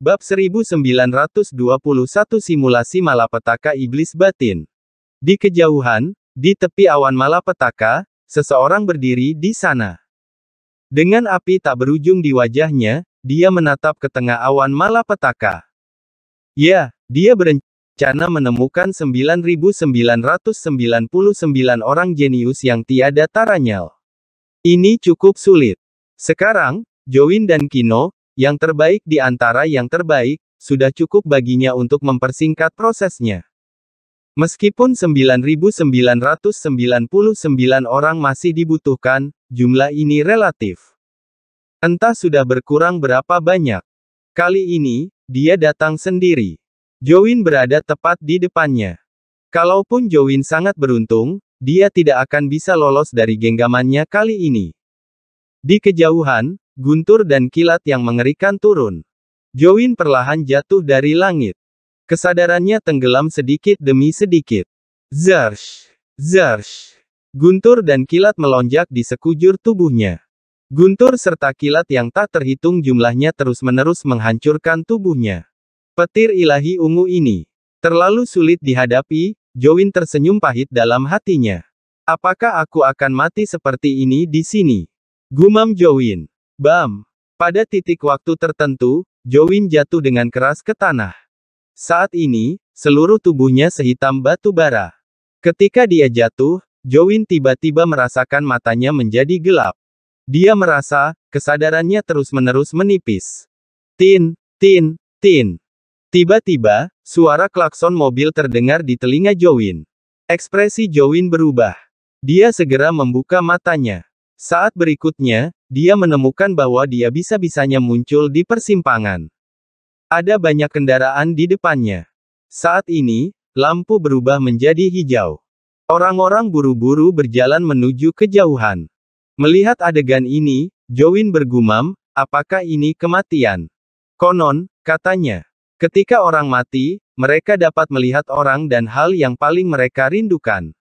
Bab 1921 Simulasi Malapetaka Iblis Batin. Di kejauhan, di tepi awan malapetaka, seseorang berdiri di sana. Dengan api tak berujung di wajahnya, dia menatap ke tengah awan malapetaka. Ya, dia berencana menemukan 9999 orang jenius yang tiada taranyal. Ini cukup sulit. Sekarang, Join dan Kino, yang terbaik di antara yang terbaik, sudah cukup baginya untuk mempersingkat prosesnya. Meskipun 9.999 orang masih dibutuhkan, jumlah ini relatif. Entah sudah berkurang berapa banyak. Kali ini, dia datang sendiri. Jowin berada tepat di depannya. Kalaupun Jowin sangat beruntung, dia tidak akan bisa lolos dari genggamannya kali ini. Di kejauhan, guntur dan kilat yang mengerikan turun. Join perlahan jatuh dari langit. Kesadarannya tenggelam sedikit demi sedikit. Zarsh! Zarsh! Guntur dan kilat melonjak di sekujur tubuhnya. Guntur serta kilat yang tak terhitung jumlahnya terus-menerus menghancurkan tubuhnya. Petir ilahi ungu ini. Terlalu sulit dihadapi, Joyn tersenyum pahit dalam hatinya. Apakah aku akan mati seperti ini di sini? Gumam Jowin. Bam. Pada titik waktu tertentu, Jowin jatuh dengan keras ke tanah. Saat ini, seluruh tubuhnya sehitam batu bara. Ketika dia jatuh, Jowin tiba-tiba merasakan matanya menjadi gelap. Dia merasa, kesadarannya terus-menerus menipis. Tin, tin, tin. Tiba-tiba, suara klakson mobil terdengar di telinga Jowin. Ekspresi Jowin berubah. Dia segera membuka matanya. Saat berikutnya, dia menemukan bahwa dia bisa-bisanya muncul di persimpangan. Ada banyak kendaraan di depannya. Saat ini, lampu berubah menjadi hijau. Orang-orang buru-buru berjalan menuju kejauhan. Melihat adegan ini, Jowin bergumam, apakah ini kematian? Konon, katanya. Ketika orang mati, mereka dapat melihat orang dan hal yang paling mereka rindukan.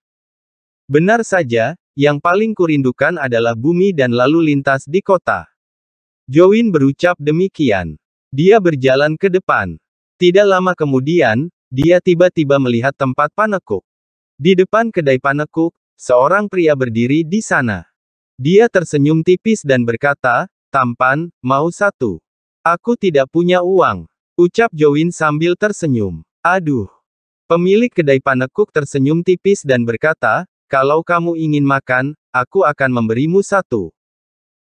Benar saja, yang paling kurindukan adalah bumi dan lalu lintas di kota. Jowin berucap demikian. Dia berjalan ke depan. Tidak lama kemudian, dia tiba-tiba melihat tempat panekuk. Di depan kedai panekuk, seorang pria berdiri di sana. Dia tersenyum tipis dan berkata, tampan, mau satu. Aku tidak punya uang. Ucap Jowin sambil tersenyum. Aduh. Pemilik kedai panekuk tersenyum tipis dan berkata, kalau kamu ingin makan, aku akan memberimu satu.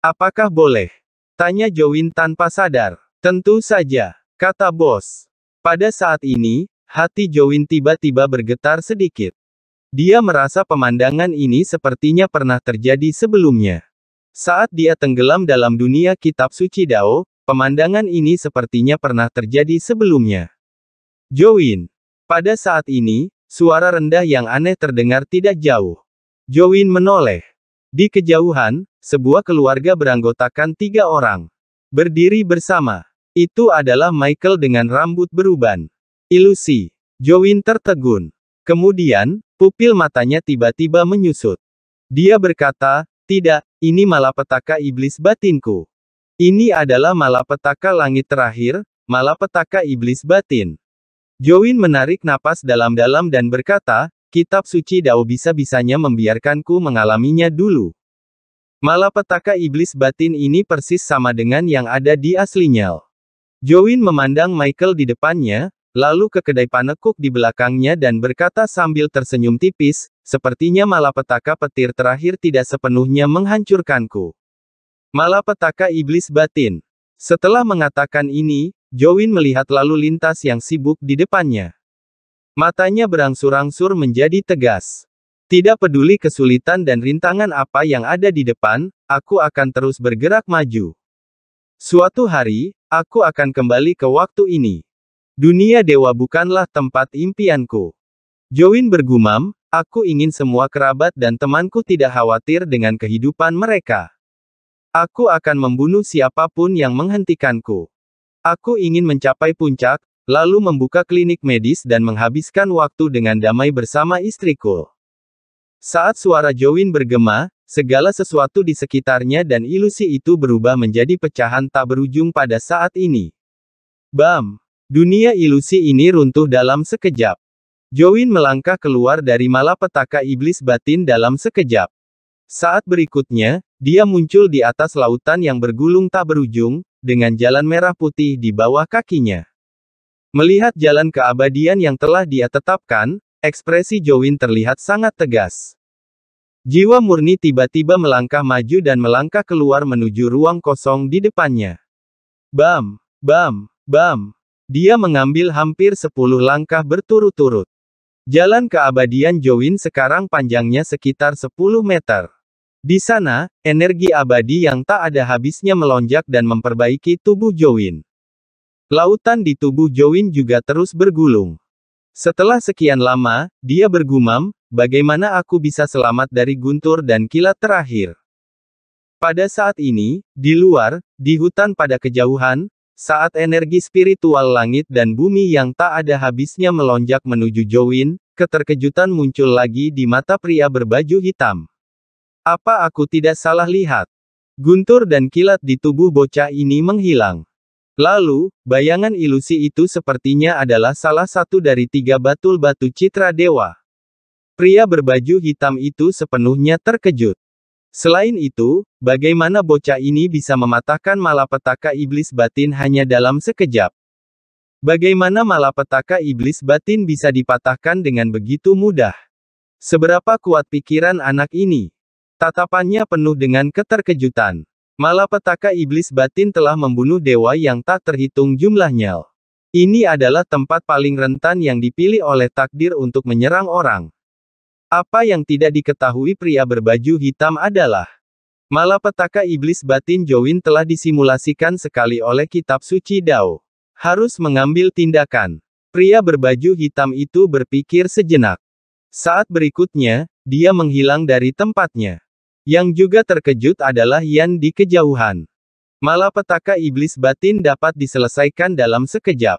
Apakah boleh? Tanya Jowin tanpa sadar. Tentu saja, kata bos. Pada saat ini, hati Jowin tiba-tiba bergetar sedikit. Dia merasa pemandangan ini sepertinya pernah terjadi sebelumnya. Saat dia tenggelam dalam dunia kitab suci Dao, pemandangan ini sepertinya pernah terjadi sebelumnya. Jowin. Pada saat ini, Suara rendah yang aneh terdengar tidak jauh. Jowin menoleh. Di kejauhan, sebuah keluarga beranggotakan tiga orang. Berdiri bersama. Itu adalah Michael dengan rambut beruban. Ilusi. Jowin tertegun. Kemudian, pupil matanya tiba-tiba menyusut. Dia berkata, tidak, ini malapetaka iblis batinku. Ini adalah malapetaka langit terakhir, malapetaka iblis batin. Join menarik napas dalam-dalam dan berkata, kitab suci Dao bisa-bisanya membiarkanku mengalaminya dulu. Malapetaka iblis batin ini persis sama dengan yang ada di aslinya. Join memandang Michael di depannya, lalu ke kedai panekuk di belakangnya dan berkata sambil tersenyum tipis, sepertinya malapetaka petir terakhir tidak sepenuhnya menghancurkanku. Malapetaka iblis batin. Setelah mengatakan ini, Jowin melihat lalu lintas yang sibuk di depannya. Matanya berangsur-angsur menjadi tegas. Tidak peduli kesulitan dan rintangan apa yang ada di depan, aku akan terus bergerak maju. Suatu hari, aku akan kembali ke waktu ini. Dunia dewa bukanlah tempat impianku. Jowin bergumam, aku ingin semua kerabat dan temanku tidak khawatir dengan kehidupan mereka. Aku akan membunuh siapapun yang menghentikanku. Aku ingin mencapai puncak, lalu membuka klinik medis dan menghabiskan waktu dengan damai bersama istriku. Saat suara Jowin bergema, segala sesuatu di sekitarnya dan ilusi itu berubah menjadi pecahan tak berujung pada saat ini. Bam! Dunia ilusi ini runtuh dalam sekejap. Jowin melangkah keluar dari malapetaka iblis batin dalam sekejap. Saat berikutnya, dia muncul di atas lautan yang bergulung tak berujung, dengan jalan merah putih di bawah kakinya. Melihat jalan keabadian yang telah dia tetapkan, ekspresi Jowin terlihat sangat tegas. Jiwa murni tiba-tiba melangkah maju dan melangkah keluar menuju ruang kosong di depannya. Bam, bam, bam. Dia mengambil hampir sepuluh langkah berturut-turut. Jalan keabadian Jowin sekarang panjangnya sekitar 10 meter. Di sana, energi abadi yang tak ada habisnya melonjak dan memperbaiki tubuh Jowin. Lautan di tubuh Jowin juga terus bergulung. Setelah sekian lama, dia bergumam, bagaimana aku bisa selamat dari guntur dan kilat terakhir. Pada saat ini, di luar, di hutan pada kejauhan, saat energi spiritual langit dan bumi yang tak ada habisnya melonjak menuju Jowin, keterkejutan muncul lagi di mata pria berbaju hitam. Apa aku tidak salah lihat? Guntur dan kilat di tubuh bocah ini menghilang. Lalu, bayangan ilusi itu sepertinya adalah salah satu dari tiga batul batu citra dewa. Pria berbaju hitam itu sepenuhnya terkejut. Selain itu, bagaimana bocah ini bisa mematahkan malapetaka iblis batin hanya dalam sekejap? Bagaimana malapetaka iblis batin bisa dipatahkan dengan begitu mudah? Seberapa kuat pikiran anak ini? Tatapannya penuh dengan keterkejutan. Malapetaka iblis batin telah membunuh dewa yang tak terhitung jumlahnya. Ini adalah tempat paling rentan yang dipilih oleh takdir untuk menyerang orang. Apa yang tidak diketahui pria berbaju hitam adalah malapetaka iblis batin Jowin telah disimulasikan sekali oleh kitab suci Dao. Harus mengambil tindakan. Pria berbaju hitam itu berpikir sejenak. Saat berikutnya, dia menghilang dari tempatnya. Yang juga terkejut adalah Yan di kejauhan. Malapetaka iblis batin dapat diselesaikan dalam sekejap.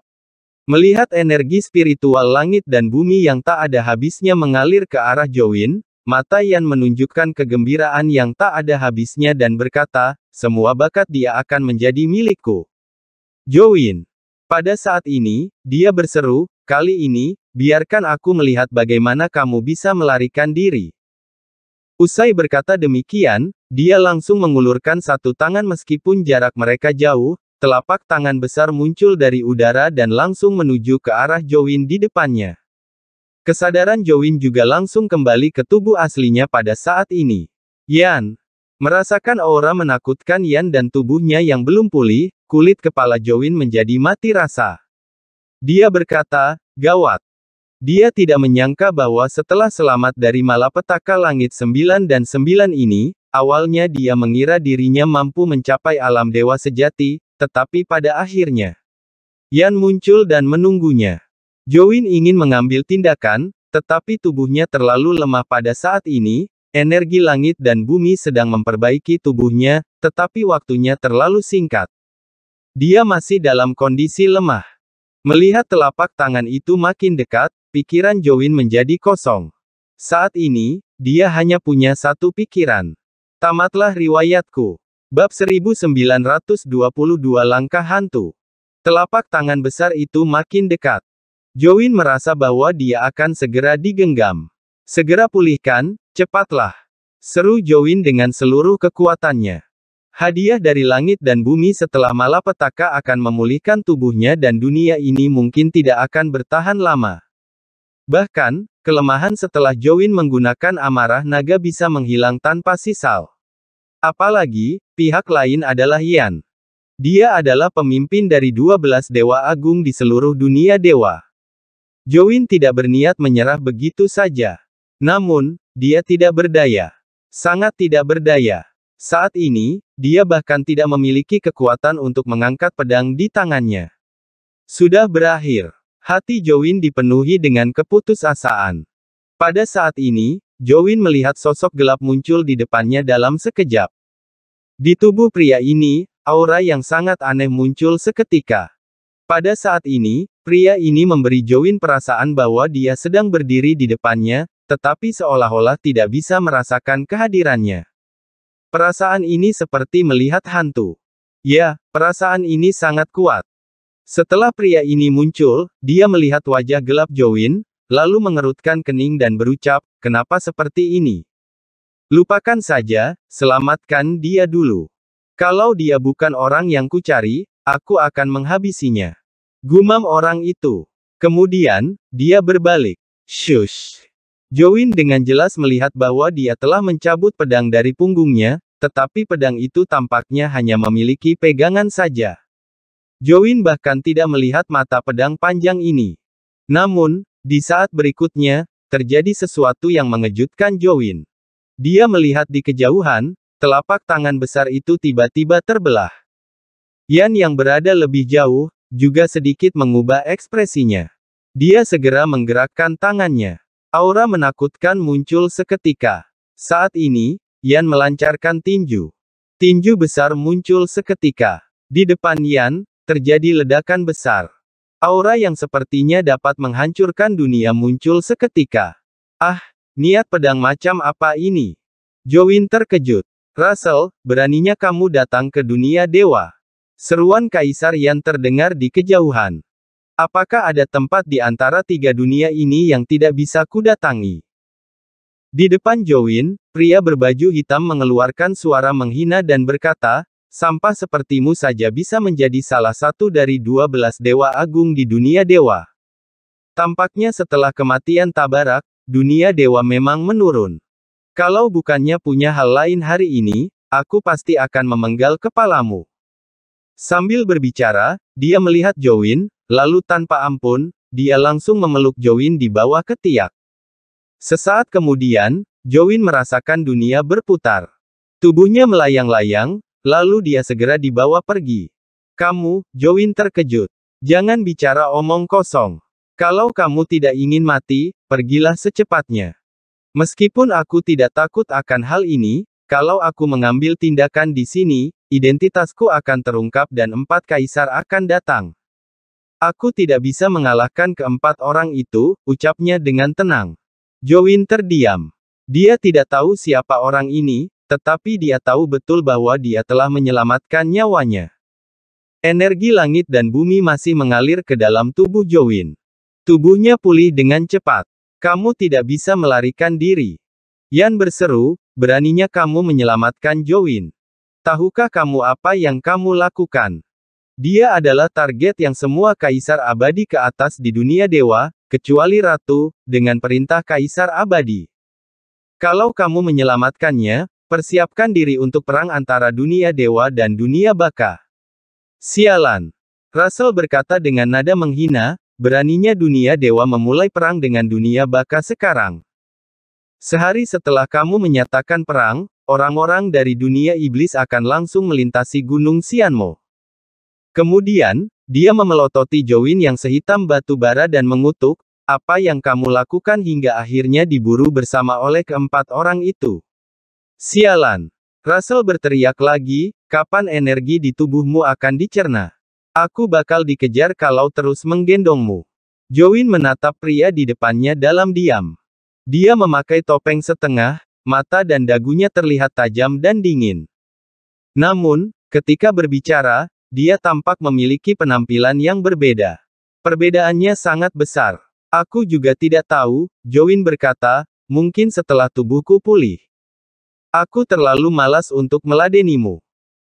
Melihat energi spiritual langit dan bumi yang tak ada habisnya mengalir ke arah Jowin, mata Yan menunjukkan kegembiraan yang tak ada habisnya dan berkata, semua bakat dia akan menjadi milikku. Jowin. Pada saat ini, dia berseru, kali ini, biarkan aku melihat bagaimana kamu bisa melarikan diri. Usai berkata demikian, dia langsung mengulurkan satu tangan meskipun jarak mereka jauh, telapak tangan besar muncul dari udara dan langsung menuju ke arah Jowin di depannya. Kesadaran Jowin juga langsung kembali ke tubuh aslinya pada saat ini. Yan merasakan aura menakutkan Yan dan tubuhnya yang belum pulih, kulit kepala Jowin menjadi mati rasa. Dia berkata, gawat. Dia tidak menyangka bahwa setelah selamat dari malapetaka langit sembilan dan sembilan ini, awalnya dia mengira dirinya mampu mencapai alam dewa sejati, tetapi pada akhirnya, Yan muncul dan menunggunya. Jowin ingin mengambil tindakan, tetapi tubuhnya terlalu lemah pada saat ini, energi langit dan bumi sedang memperbaiki tubuhnya, tetapi waktunya terlalu singkat. Dia masih dalam kondisi lemah. Melihat telapak tangan itu makin dekat, Pikiran Jowin menjadi kosong. Saat ini, dia hanya punya satu pikiran. Tamatlah riwayatku. Bab 1922 Langkah Hantu. Telapak tangan besar itu makin dekat. Jowin merasa bahwa dia akan segera digenggam. Segera pulihkan, cepatlah. Seru Jowin dengan seluruh kekuatannya. Hadiah dari langit dan bumi setelah malapetaka akan memulihkan tubuhnya dan dunia ini mungkin tidak akan bertahan lama. Bahkan, kelemahan setelah Jowin menggunakan amarah naga bisa menghilang tanpa sisal. Apalagi, pihak lain adalah Yan. Dia adalah pemimpin dari 12 dewa agung di seluruh dunia dewa. Jowin tidak berniat menyerah begitu saja. Namun, dia tidak berdaya. Sangat tidak berdaya. Saat ini, dia bahkan tidak memiliki kekuatan untuk mengangkat pedang di tangannya. Sudah berakhir. Hati Jowin dipenuhi dengan keputusasaan. Pada saat ini, Jowin melihat sosok gelap muncul di depannya dalam sekejap. Di tubuh pria ini, aura yang sangat aneh muncul seketika. Pada saat ini, pria ini memberi Jowin perasaan bahwa dia sedang berdiri di depannya, tetapi seolah-olah tidak bisa merasakan kehadirannya. Perasaan ini seperti melihat hantu. Ya, perasaan ini sangat kuat. Setelah pria ini muncul, dia melihat wajah gelap Jowin, lalu mengerutkan kening dan berucap, kenapa seperti ini? Lupakan saja, selamatkan dia dulu. Kalau dia bukan orang yang kucari, aku akan menghabisinya. Gumam orang itu. Kemudian, dia berbalik. Shush. Jowin dengan jelas melihat bahwa dia telah mencabut pedang dari punggungnya, tetapi pedang itu tampaknya hanya memiliki pegangan saja. Join bahkan tidak melihat mata pedang panjang ini. Namun, di saat berikutnya, terjadi sesuatu yang mengejutkan Join. Dia melihat di kejauhan, telapak tangan besar itu tiba-tiba terbelah. Yan yang berada lebih jauh, juga sedikit mengubah ekspresinya. Dia segera menggerakkan tangannya. Aura menakutkan muncul seketika. Saat ini, Yan melancarkan tinju. Tinju besar muncul seketika. Di depan Yan, Terjadi ledakan besar. Aura yang sepertinya dapat menghancurkan dunia muncul seketika. Ah, niat pedang macam apa ini? Jowin terkejut. Russell, beraninya kamu datang ke dunia dewa. Seruan kaisar yang terdengar di kejauhan. Apakah ada tempat di antara tiga dunia ini yang tidak bisa kudatangi? Di depan Jowin, pria berbaju hitam mengeluarkan suara menghina dan berkata, Sampah sepertimu saja bisa menjadi salah satu dari 12 dewa agung di dunia dewa. Tampaknya setelah kematian Tabarak, dunia dewa memang menurun. Kalau bukannya punya hal lain hari ini, aku pasti akan memenggal kepalamu. Sambil berbicara, dia melihat Jowin, lalu tanpa ampun, dia langsung memeluk Jowin di bawah ketiak. Sesaat kemudian, Jowin merasakan dunia berputar. Tubuhnya melayang-layang, Lalu dia segera dibawa pergi. Kamu, Jowin terkejut. Jangan bicara omong kosong. Kalau kamu tidak ingin mati, pergilah secepatnya. Meskipun aku tidak takut akan hal ini, kalau aku mengambil tindakan di sini, identitasku akan terungkap dan empat kaisar akan datang. Aku tidak bisa mengalahkan keempat orang itu, ucapnya dengan tenang. Jowin terdiam. Dia tidak tahu siapa orang ini, tetapi dia tahu betul bahwa dia telah menyelamatkan nyawanya. Energi langit dan bumi masih mengalir ke dalam tubuh Jowin. Tubuhnya pulih dengan cepat. Kamu tidak bisa melarikan diri. Yan berseru, beraninya kamu menyelamatkan Jowin. Tahukah kamu apa yang kamu lakukan? Dia adalah target yang semua kaisar abadi ke atas di dunia dewa, kecuali ratu, dengan perintah kaisar abadi. Kalau kamu menyelamatkannya, Persiapkan diri untuk perang antara dunia dewa dan dunia baka. Sialan. Russell berkata dengan nada menghina, beraninya dunia dewa memulai perang dengan dunia baka sekarang. Sehari setelah kamu menyatakan perang, orang-orang dari dunia iblis akan langsung melintasi gunung Sianmo. Kemudian, dia memelototi Jowin yang sehitam batu bara dan mengutuk, apa yang kamu lakukan hingga akhirnya diburu bersama oleh keempat orang itu. Sialan. Russell berteriak lagi, kapan energi di tubuhmu akan dicerna? Aku bakal dikejar kalau terus menggendongmu. Join menatap pria di depannya dalam diam. Dia memakai topeng setengah, mata dan dagunya terlihat tajam dan dingin. Namun, ketika berbicara, dia tampak memiliki penampilan yang berbeda. Perbedaannya sangat besar. Aku juga tidak tahu, Join berkata, mungkin setelah tubuhku pulih. Aku terlalu malas untuk meladenimu.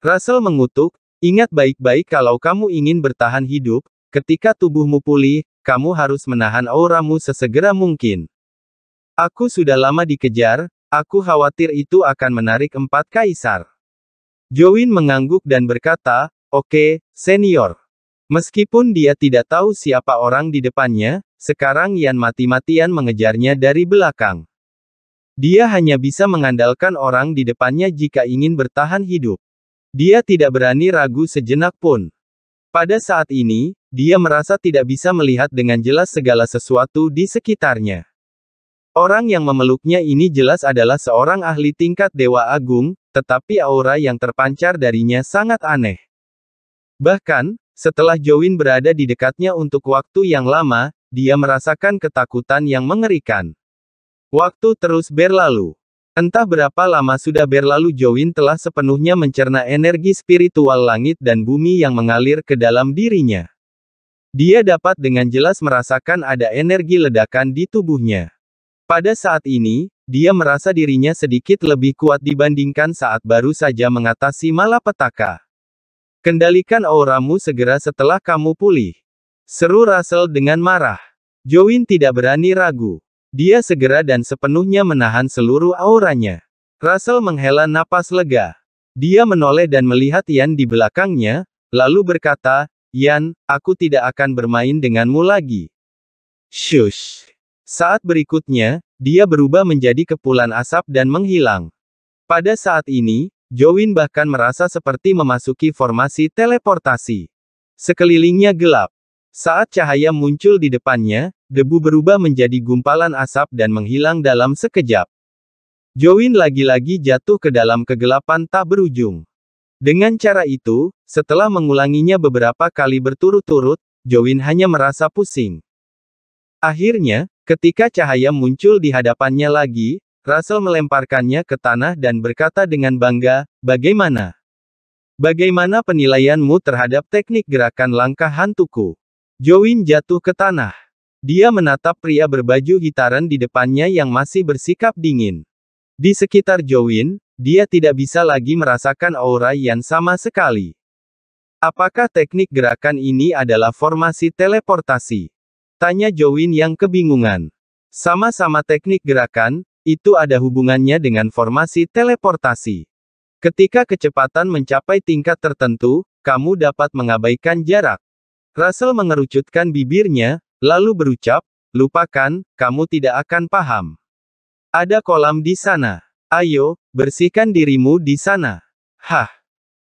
Russell mengutuk, ingat baik-baik kalau kamu ingin bertahan hidup, ketika tubuhmu pulih, kamu harus menahan auramu sesegera mungkin. Aku sudah lama dikejar, aku khawatir itu akan menarik empat kaisar. Jowin mengangguk dan berkata, Oke, okay, senior. Meskipun dia tidak tahu siapa orang di depannya, sekarang Yan mati-matian mengejarnya dari belakang. Dia hanya bisa mengandalkan orang di depannya jika ingin bertahan hidup. Dia tidak berani ragu sejenak pun. Pada saat ini, dia merasa tidak bisa melihat dengan jelas segala sesuatu di sekitarnya. Orang yang memeluknya ini jelas adalah seorang ahli tingkat Dewa Agung, tetapi aura yang terpancar darinya sangat aneh. Bahkan, setelah Jowin berada di dekatnya untuk waktu yang lama, dia merasakan ketakutan yang mengerikan. Waktu terus berlalu. Entah berapa lama sudah berlalu Jowin telah sepenuhnya mencerna energi spiritual langit dan bumi yang mengalir ke dalam dirinya. Dia dapat dengan jelas merasakan ada energi ledakan di tubuhnya. Pada saat ini, dia merasa dirinya sedikit lebih kuat dibandingkan saat baru saja mengatasi malapetaka. Kendalikan auramu segera setelah kamu pulih. Seru Russell dengan marah. Jowin tidak berani ragu. Dia segera dan sepenuhnya menahan seluruh auranya. Russell menghela napas lega. Dia menoleh dan melihat Yan di belakangnya, lalu berkata, Yan, aku tidak akan bermain denganmu lagi. Shush. Saat berikutnya, dia berubah menjadi kepulan asap dan menghilang. Pada saat ini, Jowin bahkan merasa seperti memasuki formasi teleportasi. Sekelilingnya gelap. Saat cahaya muncul di depannya, debu berubah menjadi gumpalan asap dan menghilang dalam sekejap. Jowin lagi-lagi jatuh ke dalam kegelapan tak berujung. Dengan cara itu, setelah mengulanginya beberapa kali berturut-turut, Jowin hanya merasa pusing. Akhirnya, ketika cahaya muncul di hadapannya lagi, Russell melemparkannya ke tanah dan berkata dengan bangga, "Bagaimana? Bagaimana penilaianmu terhadap teknik gerakan langkah hantuku?" Join jatuh ke tanah. Dia menatap pria berbaju gitaran di depannya yang masih bersikap dingin. Di sekitar Join, dia tidak bisa lagi merasakan aura yang sama sekali. Apakah teknik gerakan ini adalah formasi teleportasi? Tanya Join yang kebingungan. Sama-sama teknik gerakan, itu ada hubungannya dengan formasi teleportasi. Ketika kecepatan mencapai tingkat tertentu, kamu dapat mengabaikan jarak. Russell mengerucutkan bibirnya, lalu berucap, lupakan, kamu tidak akan paham. Ada kolam di sana. Ayo, bersihkan dirimu di sana. Hah.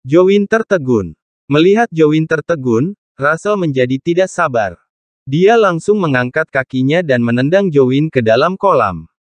Jowin tertegun. Melihat Jowin tertegun, Russell menjadi tidak sabar. Dia langsung mengangkat kakinya dan menendang Jowin ke dalam kolam.